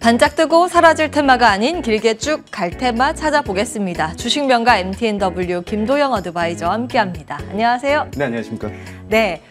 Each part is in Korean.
반짝 뜨고 사라질 테마가 아닌 길게 쭉 갈 테마 찾아보겠습니다. 주식명가 MTNW 김도영 어드바이저와 함께합니다. 안녕하세요. 네, 안녕하십니까. 네,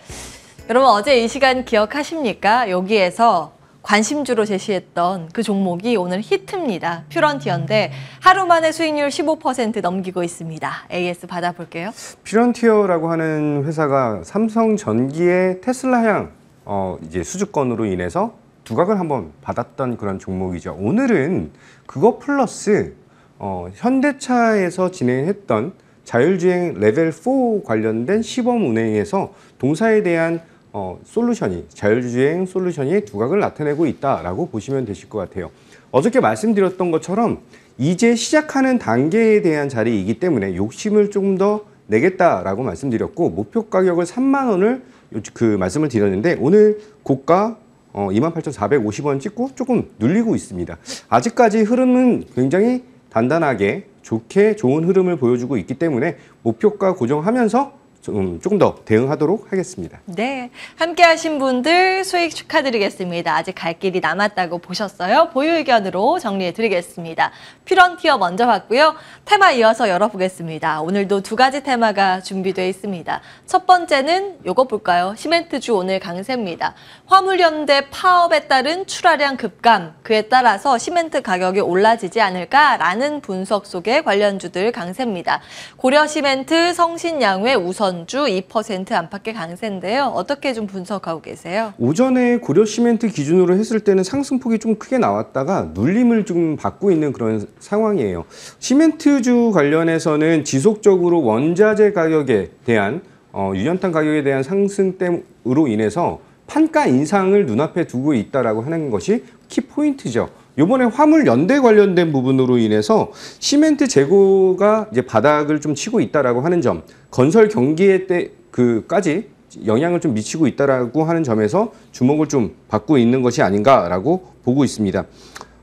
여러분 어제 이 시간 기억하십니까? 여기에서 관심주로 제시했던 그 종목이 오늘 히트입니다. 퓨런티어인데 하루 만에 수익률 15% 넘기고 있습니다. AS 받아볼게요. 퓨런티어라고 하는 회사가 삼성전기의 테슬라향 어, 이제 수주권으로 인해서 두각을 한번 받았던 그런 종목이죠. 오늘은 그거 플러스 어, 현대차에서 진행했던 자율주행 레벨 4 관련된 시범 운행에서 동사에 대한 어, 솔루션이 자율주행 솔루션이 두각을 나타내고 있다라고 보시면 되실 것 같아요. 어저께 말씀드렸던 것처럼 이제 시작하는 단계에 대한 자리이기 때문에 욕심을 좀더 내겠다라고 말씀드렸고 목표 가격을 3만 원을 그 말씀을 드렸는데 오늘 고가 어, 28,450원 찍고 조금 눌리고 있습니다. 아직까지 흐름은 굉장히 단단하게 좋게 좋은 흐름을 보여주고 있기 때문에 목표가 고정하면서 좀, 음, 조금 더 대응하도록 하겠습니다. 네, 함께하신 분들 수익 축하드리겠습니다. 아직 갈 길이 남았다고 보셨어요? 보유 의견으로 정리해드리겠습니다. 피런티어 먼저 봤고요. 테마 이어서 열어보겠습니다. 오늘도 두 가지 테마가 준비되어 있습니다. 첫 번째는 요거 볼까요? 시멘트주 오늘 강세입니다. 화물연대 파업에 따른 출하량 급감, 그에 따라서 시멘트 가격이 올라지지 않을까라는 분석 속에 관련주들 강세입니다. 고려시멘트, 성신양회, 우선 전주 2% 안팎의 강세인데요. 어떻게 좀 분석하고 계세요? 오전에 고려시멘트 기준으로 했을 때는 상승폭이 좀 크게 나왔다가 눌림을 좀 받고 있는 그런 상황이에요. 시멘트주 관련해서는 지속적으로 원자재 가격에 대한 어, 유연탄 가격에 대한 상승 으로 인해서 판가 인상을 눈앞에 두고 있다라 하는 것이 키포인트죠. 요번에 화물 연대 관련된 부분으로 인해서 시멘트 재고가 이제 바닥을 좀 치고 있다라고 하는 점, 건설 경기에 때 그까지 영향을 좀 미치고 있다라고 하는 점에서 주목을 좀 받고 있는 것이 아닌가라고 보고 있습니다.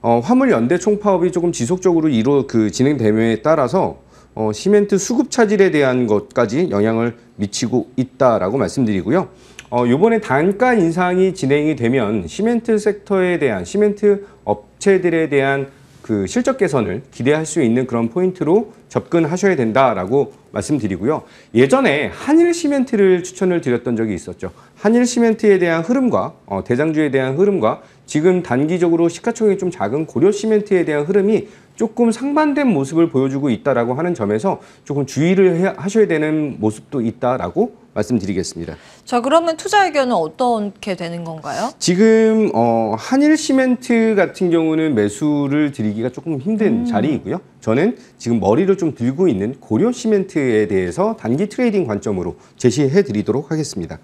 어, 화물 연대 총파업이 조금 지속적으로 이루 그 진행됨에 따라서 어, 시멘트 수급 차질에 대한 것까지 영향을 미치고 있다라고 말씀드리고요. 어, 요번에 단가 인상이 진행이 되면 시멘트 섹터에 대한 시멘트 업체들에 대한 그 실적 개선을 기대할 수 있는 그런 포인트로 접근하셔야 된다라고 말씀드리고요. 예전에 한일 시멘트를 추천을 드렸던 적이 있었죠. 한일 시멘트에 대한 흐름과 어, 대장주에 대한 흐름과 지금 단기적으로 시가총액이 좀 작은 고려 시멘트에 대한 흐름이 조금 상반된 모습을 보여주고 있다라고 하는 점에서 조금 주의를 하셔야 되는 모습도 있다라고 말씀드리겠습니다. 자, 그러면 투자 의견은 어떻게 되는 건가요? 지금 어, 한일시멘트 같은 경우는 매수를 드리기가 조금 힘든 음. 자리이고요. 저는 지금 머리를 좀 들고 있는 고려시멘트에 대해서 단기 트레이딩 관점으로 제시해 드리도록 하겠습니다.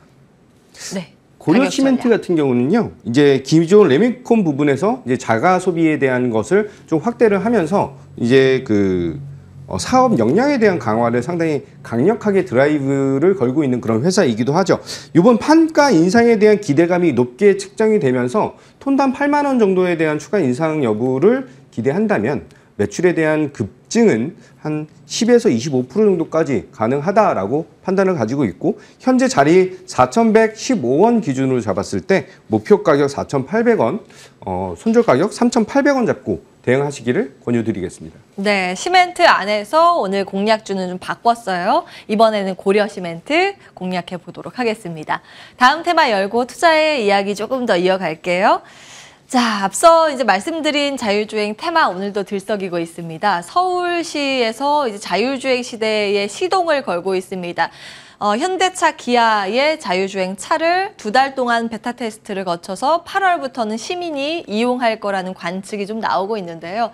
네. 고려 시멘트 같은 경우는요, 이제 기존 레미콘 부분에서 이제 자가 소비에 대한 것을 좀 확대를 하면서 이제 그 어, 사업 역량에 대한 강화를 상당히 강력하게 드라이브를 걸고 있는 그런 회사이기도 하죠. 이번 판가 인상에 대한 기대감이 높게 측정이 되면서 톤당 8만 원 정도에 대한 추가 인상 여부를 기대한다면 매출에 대한 급증은 한 10에서 25% 정도까지 가능하다라고 판단을 가지고 있고 현재 자리 4,115원 기준으로 잡았을 때 목표 가격 4,800원, 어, 손절 가격 3,800원 잡고 대응하시기를 권유드리겠습니다. 네, 시멘트 안에서 오늘 공략주는 좀 바꿨어요. 이번에는 고려 시멘트 공략해 보도록 하겠습니다. 다음 테마 열고 투자의 이야기 조금 더 이어갈게요. 자, 앞서 이제 말씀드린 자율주행 테마 오늘도 들썩이고 있습니다. 서울시에서 이제 자율주행 시대에 시동을 걸고 있습니다. 어, 현대차 기아의 자율주행 차를 두 달 동안 베타 테스트를 거쳐서 8월부터는 시민이 이용할 거라는 관측이 좀 나오고 있는데요.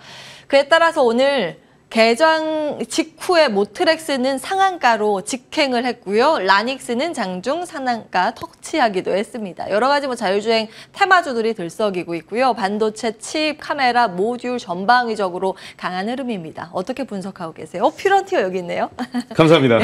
그에 따라서 오늘 개장 직후에 모트렉스는 상한가로 직행을 했고요. 라닉스는 장중 상한가 터치하기도 했습니다. 여러 가지 뭐 자율주행 테마주들이 들썩이고 있고요. 반도체, 칩, 카메라, 모듈 전방위적으로 강한 흐름입니다. 어떻게 분석하고 계세요? 어, 피런티어 여기 있네요. 감사합니다.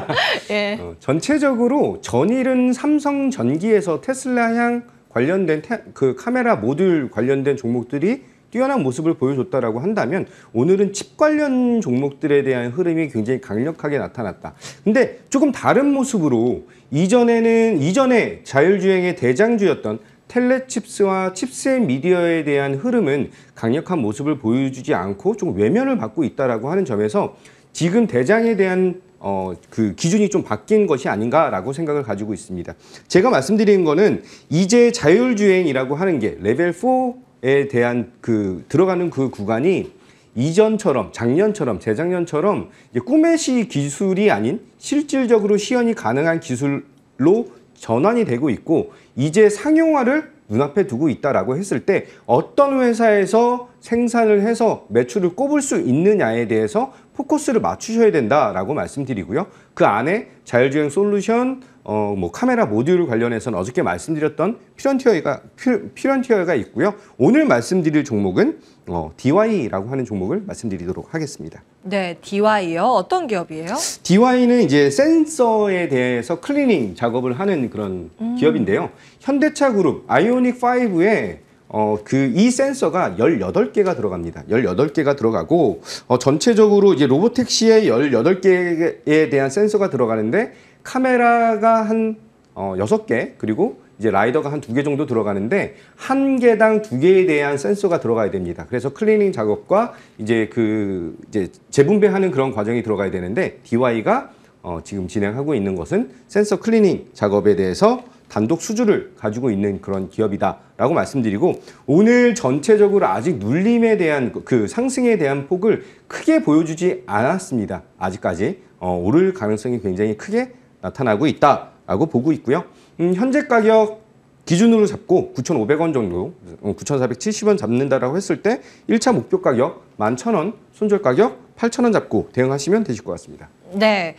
예. 어, 전체적으로 전일은 삼성전기에서 테슬라향 관련된 태, 그 카메라 모듈 관련된 종목들이 뛰어난 모습을 보여줬다라고 한다면 오늘은 칩 관련 종목들에 대한 흐름이 굉장히 강력하게 나타났다. 근데 조금 다른 모습으로 이전에는 이전에 자율주행의 대장주였던 텔레칩스와 칩스앤 미디어에 대한 흐름은 강력한 모습을 보여주지 않고 좀 외면을 받고 있다라고 하는 점에서 지금 대장에 대한 어, 그 기준이 좀 바뀐 것이 아닌가라고 생각을 가지고 있습니다. 제가 말씀드리는 거는 이제 자율주행이라고 하는 게 레벨 4에 대한 그 들어가는 그 구간이 이전처럼 작년처럼 재작년처럼 꿈의시 기술이 아닌 실질적으로 시연이 가능한 기술로 전환이 되고 있고 이제 상용화를 눈앞에 두고 있다라고 했을 때 어떤 회사에서 생산을 해서 매출을 꼽을 수 있느냐에 대해서 포커스를 맞추셔야 된다라고 말씀드리고요. 그 안에 자율주행 솔루션, 어, 뭐 카메라 모듈 관련해서는 어저께 말씀드렸던 피런티어가 피런티어가 있고요. 오늘 말씀드릴 종목은 어, DY라고 하는 종목을 말씀드리도록 하겠습니다. 네, DY요. 어떤 기업이에요? DY는 이제 센서에 대해서 클리닝 작업을 하는 그런 음. 기업인데요. 현대차 그룹 아이오닉 5의 어, 그 이 센서가 18개가 들어갑니다. 18개가 들어가고 어, 전체적으로 이제 로보택시에 18개에 대한 센서가 들어가는데 카메라가 한 어, 6개 그리고 이제 라이더가 한두개 정도 들어가는데 한 개당 두 개에 대한 센서가 들어가야 됩니다. 그래서 클리닝 작업과 이제 그 이제 재분배하는 그런 과정이 들어가야 되는데 DY가 어, 지금 진행하고 있는 것은 센서 클리닝 작업에 대해서 단독 수주를 가지고 있는 그런 기업이다라고 말씀드리고 오늘 전체적으로 아직 눌림에 대한 그, 그 상승에 대한 폭을 크게 보여주지 않았습니다. 아직까지 어, 오를 가능성이 굉장히 크게 나타나고 있다라고 보고 있고요. 음, 현재 가격 기준으로 잡고 9,500원 정도, 9,470원 음, 잡는다라고 했을 때 1차 목표 가격 11,000원, 손절 가격 8,000원 잡고 대응하시면 되실 것 같습니다. 네.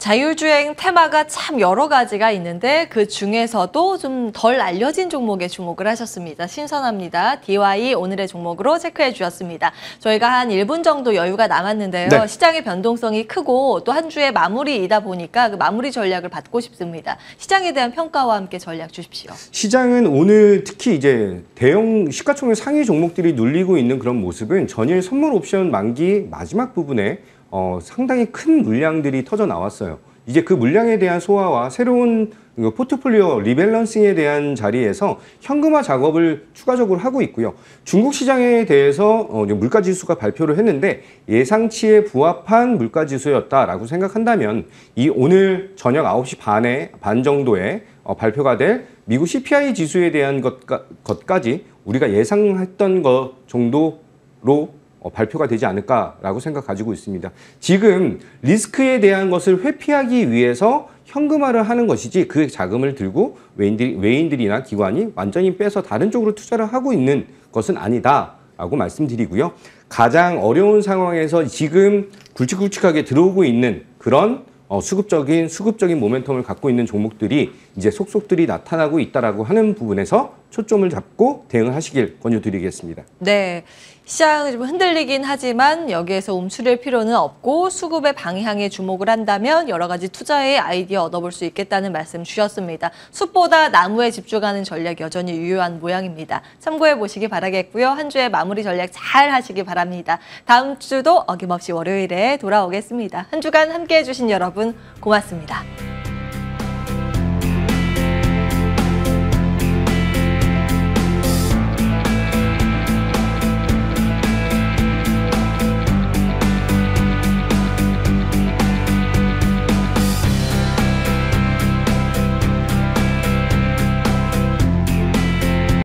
자율주행 테마가 참 여러 가지가 있는데 그 중에서도 좀 덜 알려진 종목에 주목을 하셨습니다. 신선합니다. DY 오늘의 종목으로 체크해 주셨습니다. 저희가 한 1분 정도 여유가 남았는데요. 네. 시장의 변동성이 크고 또 한 주의 마무리이다 보니까 그 마무리 전략을 받고 싶습니다. 시장에 대한 평가와 함께 전략 주십시오. 시장은 오늘 특히 이제 대형 시가총액 상위 종목들이 눌리고 있는 그런 모습은 전일 선물 옵션 만기 마지막 부분에 어, 상당히 큰 물량들이 터져 나왔어요. 이제 그 물량에 대한 소화와 새로운 그 포트폴리오 리밸런싱에 대한 자리에서 현금화 작업을 추가적으로 하고 있고요. 중국 시장에 대해서 어, 물가지수가 발표를 했는데 예상치에 부합한 물가지수였다라고 생각한다면 이 오늘 저녁 9시 반에 반 정도에 어, 발표가 될 미국 CPI 지수에 대한 것까지 우리가 예상했던 것 정도로 어, 발표가 되지 않을까라고 생각 가지고 있습니다. 지금 리스크에 대한 것을 회피하기 위해서 현금화를 하는 것이지 그 자금을 들고 외인들이, 외인들이나 기관이 완전히 빼서 다른 쪽으로 투자를 하고 있는 것은 아니다라고 말씀드리고요. 가장 어려운 상황에서 지금 굵직굵직하게 들어오고 있는 그런 어, 수급적인 수급적인 모멘텀을 갖고 있는 종목들이 이제 속속들이 나타나고 있다라고 하는 부분에서 초점을 잡고 대응을 하시길 권유드리겠습니다. 네. 시장이 좀 흔들리긴 하지만 여기에서 움츠릴 필요는 없고 수급의 방향에 주목을 한다면 여러 가지 투자의 아이디어 얻어볼 수 있겠다는 말씀 주셨습니다. 숲보다 나무에 집중하는 전략 여전히 유효한 모양입니다. 참고해 보시기 바라겠고요. 한 주의 마무리 전략 잘 하시기 바랍니다. 다음 주도 어김없이 월요일에 돌아오겠습니다. 한 주간 함께해 주신 여러분 고맙습니다.